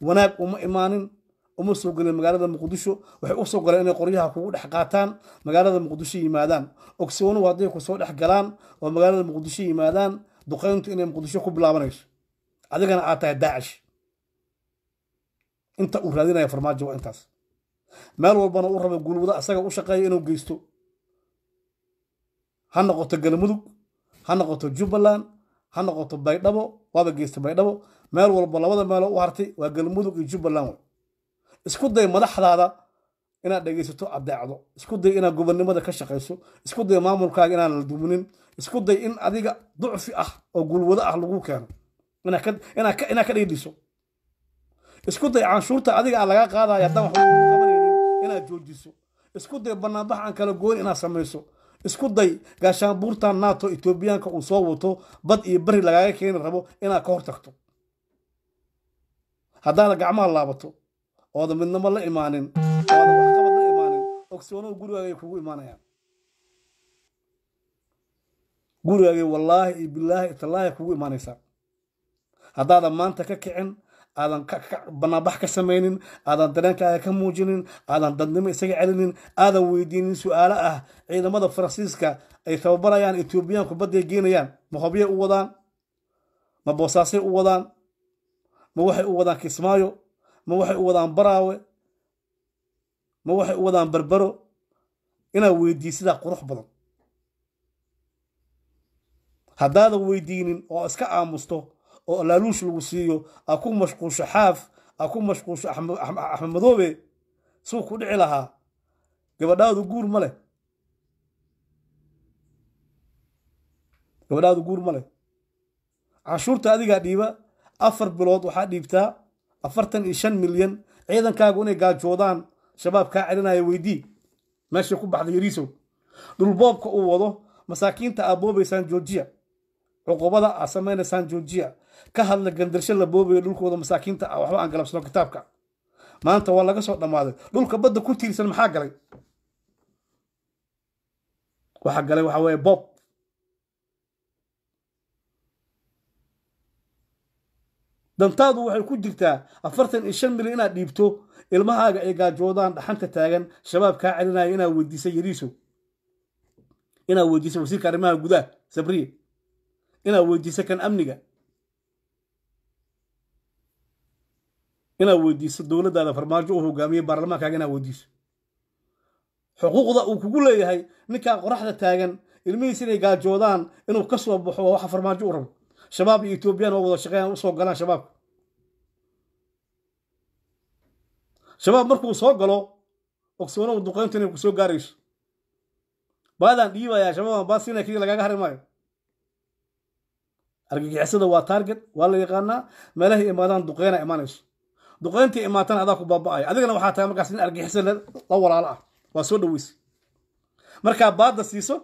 wanaag uma imaanin uma soo gelin magaalada muqdisho waxay usoo soo galeen inay qoryaha kugu dhex qaataan magaalada muqdisho yimaadaan ogsiwanugu hadday kusoo dhex galaan oo magaalada muqdisho yimaadaan duqayntu inay muqdisho ku bilaabanayso adigana aad tahay daacish inta uu raadinaya farmaajo waa intaas meel walbana uu raba gulwado asaga u shaqeeya inuu geysto ha noqoto galmudug ha noqoto jubbaland ha noqoto baydhabo waaba geystay baydhabo meel walba labada meelo u hartay waa galmudug iyo jubbaland wey isku day madaxdaada inaad dhegaysato addeecdo isku day inaad gobonnimada ka shaqayso isku day maamulkaaga inaan la duminin isku day in adiga ducfi ah oo gulwado ah lagu keeno inaad ka dhiidhiso isku day canshuurta adiga aa lagaa qaadaya haddaan waxba inaad joojiso isku day bannaanbax aan kala gooni inaad samayso isku day gaashaanbuurtan nato etoobiyaanka uu soo wato bad iyo beri lagaaga keeni rabo inaad ka hor tagto haddaana gacmaha laabato ooda midnamo la imaanin ooda waxqabad la imaanin ogsoonow gurigaagay kugu imaanayaan gurigaagay wallaahi iyo bilaahi iyo kugu imaanaysaa haddaada maanta ka kicin aadan banaanbax ka samaynin aadan dareenkaaga ka muujinin aadan dadnimo isaga celinin aadan weydiinin su-aalo ah ciidamada faransiiska ay tababarayaan etoobiyaanku badday geenayaan ma hobyay u wadaan ma boosaasay u wadaan ma waxay u wadaan kismaayo ma waxay u wadaan baraawe ma waxay u wadaan berbero inaad weydiisidaa qurux badan haddaadan weydiinin oo iska aamusto oo alaaluush lagu siiyo a ku mashquusho xaaf a ku mashquusho axmed madoobe suu ku dhici lahaa gabadhaadu guur ma leh gabadhaadu guur ma leh canshuurta adigaa dhiiba afar bilood waxaa dhiibtaa afartan iyo shan milyan ciidankaagu inay gaajoodaan shabaab kaa celinaya weydii meeshay ku baxda yariisow dhulboobka uu wado masaakiinta aad boobaysaan georgiya cuqubada aad samaynaysaan georgiya ka hadla gandarsho la boobayo dhulkooda masaakiinta ah waxba aan galabsano kitaabka maanta waa laga soo dhammaaday dhulka badda ku tiirsan maxaa galay waxaa galay waxaa weeye bob dantaadu waxay ku jirtaa afartan iyo shan milyan inaad dhiibto ilmahaaga ay gaajoodaan dhaxanta taagan shabaab kaa celinaya inaa weydiisa yariiso inaad weydiisa wasiirka arrimaha gudaha sabriye inaad weydiisa kan amniga inaad weydiiso dowladaada farmaajo u hogaamiye baarlamaankaaga inaad weydiiso xuquuqda uu kugu leeyahay ninkaa qoraxda taagan ilmihiis inay gaajoodaan inuu ka soo baxo waa waxa farmaajo u rabo shabaab iyo etoobiyaan oo wada shaqeeyaan usoo galaan shabaabka shabaab markuu soo galo ogsoonow duqeyntu inay ku soo gaarayso baadaan dhiibayaa shabaabaan baasiina keliya lagaaga hari maayo argagixisada waa taarget waa la yaqaanaa meelahay imaadaan duqeyna imaanayso duqeyntii imaatana adaa ku baaba'aya adigana waxaa tahay markaas nin argixisan la walaalo ah waa soo dhaweysa markaa baadda siiso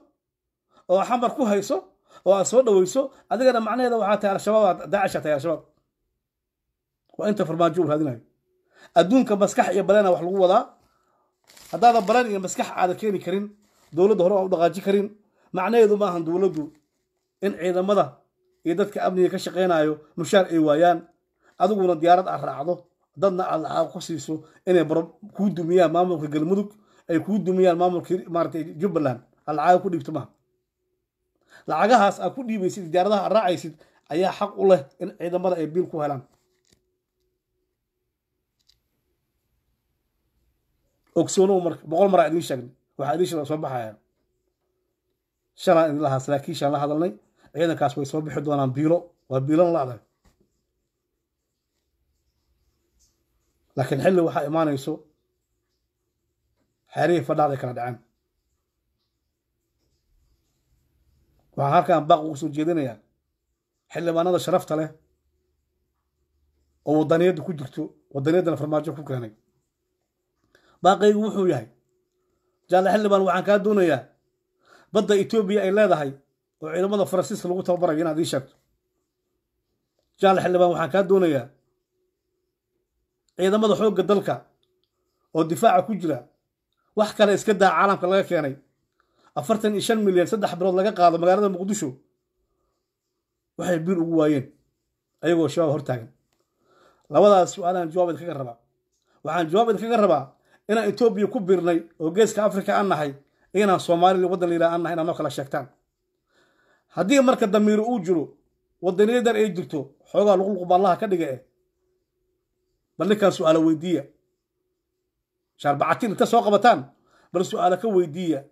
oo xamar ku hayso oo aad soo dhaweyso adigana macnaheeda waxaa tahay al-shabaab daacisha tahay al-shabaab waa inta farmaajo u raadinayo adduunka maskax iyo balena wax lagu wadaa haddaada balan iyo maskax aada keeni karin dowladda hore aan u dhaqaaji karin macnaheedu ma dowladdu in ciidamada iyo dadka amniga ka shaqaynayo mushaar ay waayaan adiguna diyaarad aad raacdo dadna aad lacaaq ku siiso inay kuu dumiyaan maamulka galmudug ay kuu dumiyaan maamulka maaragtay jubbaland aad lacaag ku dhiibto maha lacagahaas aad ku dhiibaysid ijaaradaha aad raacaysid ayaa xaq u leh in ciidamada ay biil ku helaan ogsoonow marka boqol maraa idiin sheegnay waxaa idiin shala soo baxaya shalaan idin lahaas laakiin la hadalnay ciidankaas way soo bixi doonaan biilo waa biilon ladahay laakiin xilli waxaa imaanayso xeerihii fadhaaday kala dhaceen waxaan halkan baaq ugu soo jeedinayaa xildhibaanada sharafta leh oo wadaniyadda ku jirto wadaniyaddana farmaajo ku keenay baaqaygu wuxuu yahay jaalle xildhibaan waxaan kaa doonayaa badda etoobiya ay leedahay oo ciidamada faransiiska lagu tababarayo inaad ii sheegto jaalle xildhibaan waxaan kaa doonayaa ciidamada xoogga dalka oo difaaca ku jira wax kale iska daa caalamka laga keenay afartan iyo shan milyan saddex bilood laga qaado magaalada muqdisho waxay biil ugu waayeen ayagoo shabaab hortaagan labadaas su-aalahan jawaab idinkaga rabaa waxaan jawaab idinkaga rabaa inaan etoobiya ku biirnay oo geeska afrika aan nahay inaan soomaali waddan la yidhaha aan nahay inad noo kala sheegtaan haddii marka damiiro uu jiro wadaniyadan ay jirto xoogaa luqluq baallaha ka dhiga eh bal ninkaan su-aalo weydiiya shaarbacatiin inta soo qabataan bal su-aalo ka weydiiya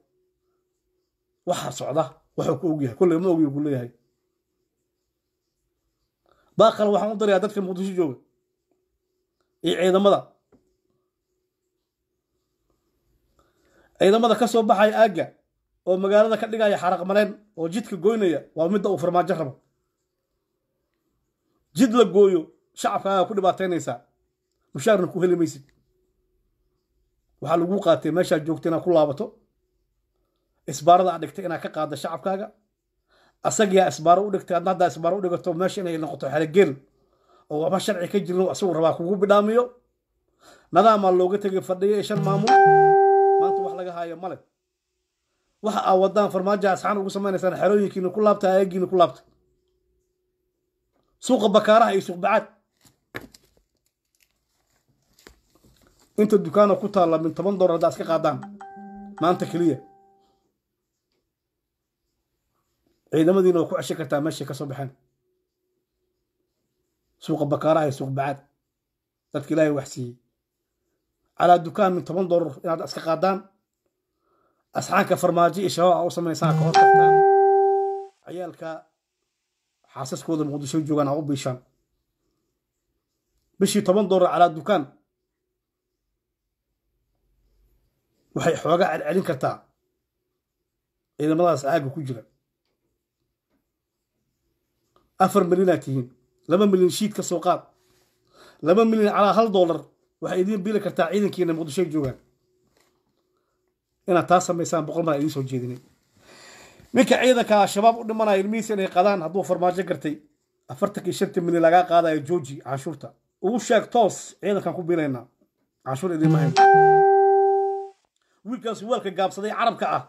waxaa socda waxuu ku ogyahay kolley ma ogyo ku leeyahay baaqal waxaan u darayaa dadka muqdisho jooga iyo ciidamada ciidamada ka soo baxaya aagga oo magaalada ka dhigaya xaraqmareen oo jidka goynaya waa midda uu farmaajo rabo jid la gooyo shacabka ayaa ku dhibaataynaysaa mushaarna ku heli maysid waxaa lagu qaatay meeshaa joogta inaad ku laabato isbaarada ad dhigtay inaad ka qaadda shacabkaaga asagiyaa isbaaro u dhigtay adna haddaa isbaaro u dhigato meesha inay noqoto xelageel oo waxba sharci ka jirno asagu rabaa kugu bidhaamiyo nadaamaa looga tegay fadhiyo ee shan maamul maanta wax laga haayo male waxa aa wadaan farmaaja asxaan ugu samaynaysaan xerooyinkiina ku laabta ayagiina ku laabta suuqa bakaaraha iyo suuq inta dukaana ku taalla min toban dolar haddaa iska qaadaan maanta keliya ciidamadiina waa ku ceshan kartaa meeshay ka soo baxeen suuqa bakaaraha iyo suuq bacaad dadka ilaahay wax siiyey calaa dukaan min toban dolar inaad iska qaadaan asxaanka farmaajo iyo shabaab a u samaysaan ka hor ciyaalka xaasaskooda muqdisho joogaan aa u biishaan bishii toban dolar calaa dukaan waxay xooga celcelin kartaa ciidamadaas caaga ku jira afar milyanaa tihiin laba milyan shiid ka soo qaad laba milyan calaa hal dollar waxay idiin bili kartaa ciidankiina muqdishoy joogaan inaad taa samaysaan boqol mar idiin soo jeedinay ninka ciidanka ah, shabaab u dhimanaya ilmihiisa inay qadaan hadduu farmaajo gartay afartan shanta milyan lagaa qaadayo jooji canshuurta ugu sheeg toos ciidankan ku biilaynaa canshuur idiinma wiilkaasu waalka gaabsaday carabka ah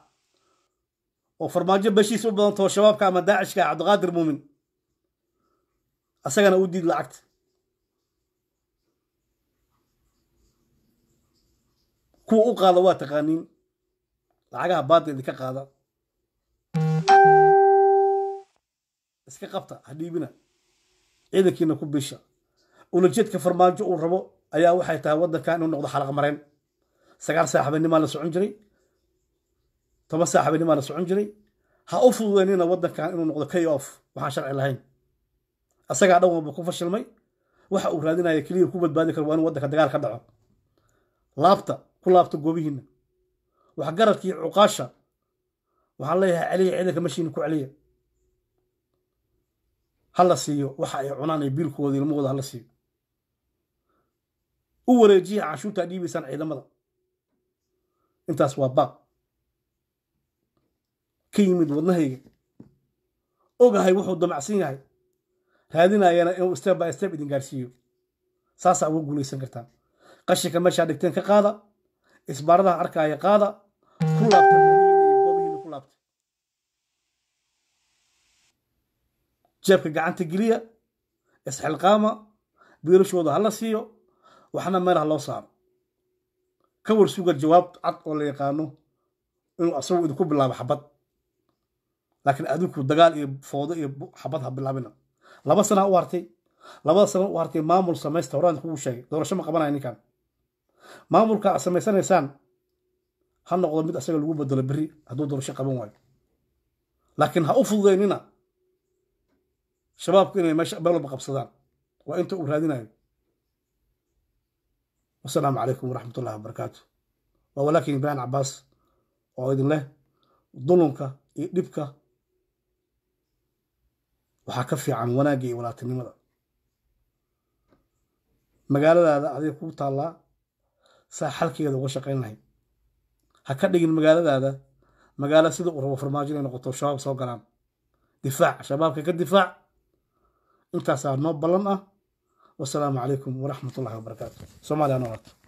oo farmaajo bashiis u badantao shabaabka ama daacishka cabdiqaadir muumin asagana u diid lacagta kuwa u qaada waa taqaaniin lacagaha baadka idinka qaada iska qabta hadhiibina ciidankiina ku bisha ulajeedka farmaajo uu rabo ayaa waxay tahay waddankan inuu noqdo xalaq mareen sagaal saax habeennimaa la socon jiray toban saax habeennimaa la socon jiray ha u fududeynina waddankan inuu noqdo kay off waxaan sharci lahayn asagaa dhan walba ku fashilmay waxa uu raadinaya keliya ku badbaadi karo waa inuu waddanka dagaal ka dhaco laabta ku laabta goobihiinna waxgaradkii cuqaasha waxaan leeyahay celiya ciidanka mashiina ku celiya hala siiyo waxa ay cunaan ee biilkooda ilmahooda hala siiyo u wareejiya canshuurta dhiibaysaan ciidamada intaas waa baaq ka yimid wadnahayga ogahay wuxuu damacsan yahay raadinayana inuu step by step idin gaarsiiyo saasaa uga guulaysan kartaan qashinka meeshaa dhigteen ka qaada isbaaradaha arkaaya qaada ku laabta ku laabta jeebka gacanta geliya isxilqaama biilashooda ha la siiyo waxna meelaha loo saaro ka warsuga jawaab cad oo la yaqaano inuu asagu idinku bilaabo xabad laakiin adinku dagaal iyo foodo iyo xabad ha bilaabina laba sanaa u hartay labada sana u hartay maamul samaysta horaan kugu sheegay doorasho ma qabanaya ninkan maamulka aad samaysanaysaan ha noqdo mid asaga lagu bedelo beri hadduu doorasho qaban waayo laakiin ha u fududaynina shabaabku inay meesha balba qabsadaan waa inta uu raadinayo asalaamu calaykum waraxmat ullahi wabarakaatu waa walaalkiin ibraahim cabaas oo idin leh dulumka iyo dhibka waxaa ka fiican wanaagga iyo walaaltinimada magaaladaada adiga kuu taallaa saa xalkeeda uga shaqayn lahay ha ka dhigin magaaladaada magaalo sida uu rabo farmaajo inay noqoto shabaab soo galaan difaac shabaabka ka difaac intaasaa noo ballan ah والسلام عليكم ورحمة الله وبركاته سومالي أنا